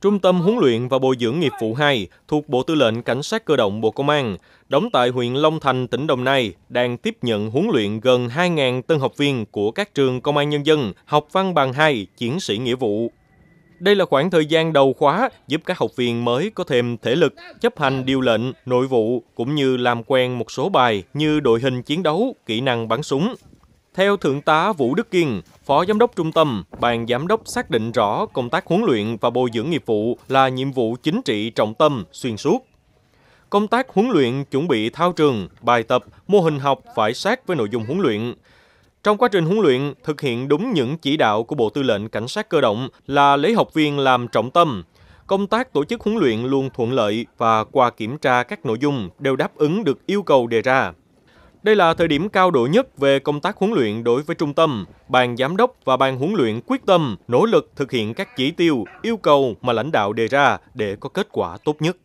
Trung tâm huấn luyện và bồi dưỡng nghiệp vụ 2 thuộc Bộ Tư lệnh Cảnh sát cơ động Bộ Công an, đóng tại huyện Long Thành, tỉnh Đồng Nai, đang tiếp nhận huấn luyện gần 2.000 tân học viên của các trường Công an Nhân dân, học văn bằng 2, chiến sĩ nghĩa vụ. Đây là khoảng thời gian đầu khóa giúp các học viên mới có thêm thể lực, chấp hành điều lệnh, nội vụ, cũng như làm quen một số bài như đội hình chiến đấu, kỹ năng bắn súng, theo Thượng tá Vũ Đức Kiên, Phó Giám đốc Trung tâm, Ban Giám đốc xác định rõ công tác huấn luyện và bồi dưỡng nghiệp vụ là nhiệm vụ chính trị trọng tâm xuyên suốt. Công tác huấn luyện chuẩn bị thao trường, bài tập, mô hình học phải sát với nội dung huấn luyện. Trong quá trình huấn luyện, thực hiện đúng những chỉ đạo của Bộ Tư lệnh Cảnh sát cơ động là lấy học viên làm trọng tâm. Công tác tổ chức huấn luyện luôn thuận lợi và qua kiểm tra các nội dung đều đáp ứng được yêu cầu đề ra. Đây là thời điểm cao độ nhất về công tác huấn luyện đối với trung tâm. Ban giám đốc và ban huấn luyện quyết tâm, nỗ lực thực hiện các chỉ tiêu, yêu cầu mà lãnh đạo đề ra để có kết quả tốt nhất.